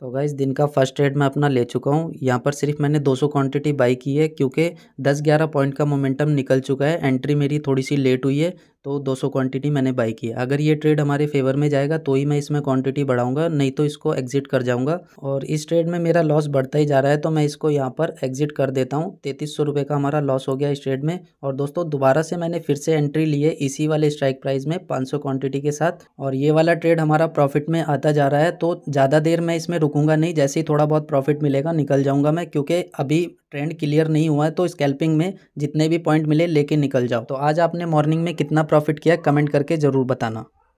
तो गाइस दिन का फर्स्ट ट्रेड मैं अपना ले चुका हूँ यहाँ पर सिर्फ मैंने 200 क्वांटिटी बाई की है क्योंकि 10-11 पॉइंट का मोमेंटम निकल चुका है एंट्री मेरी थोड़ी सी लेट हुई है तो 200 क्वांटिटी मैंने बाई की अगर ये ट्रेड हमारे फेवर में जाएगा तो ही मैं इसमें क्वांटिटी बढ़ाऊंगा नहीं तो इसको एग्जिट कर जाऊंगा और इस ट्रेड में मेरा लॉस बढ़ता ही जा रहा है तो मैं इसको यहाँ पर एग्जिट कर देता हूँ तैंतीस सौ रुपये का हमारा लॉस हो गया इस ट्रेड में और दोस्तों दोबारा से मैंने फिर से एंट्री ली है इसी वाले स्ट्राइक प्राइस में पाँच क्वांटिटी के साथ और ये वाला ट्रेड हमारा प्रॉफिट में आता जा रहा है तो ज़्यादा देर मैं इसमें रुकूंगा नहीं जैसे ही थोड़ा बहुत प्रॉफिट मिलेगा निकल जाऊँगा मैं क्योंकि अभी ट्रेंड क्लियर नहीं हुआ है तो स्कैल्पिंग में जितने भी पॉइंट मिले लेके निकल जाओ तो आज आपने मॉर्निंग में कितना प्रॉफिट किया कमेंट करके ज़रूर बताना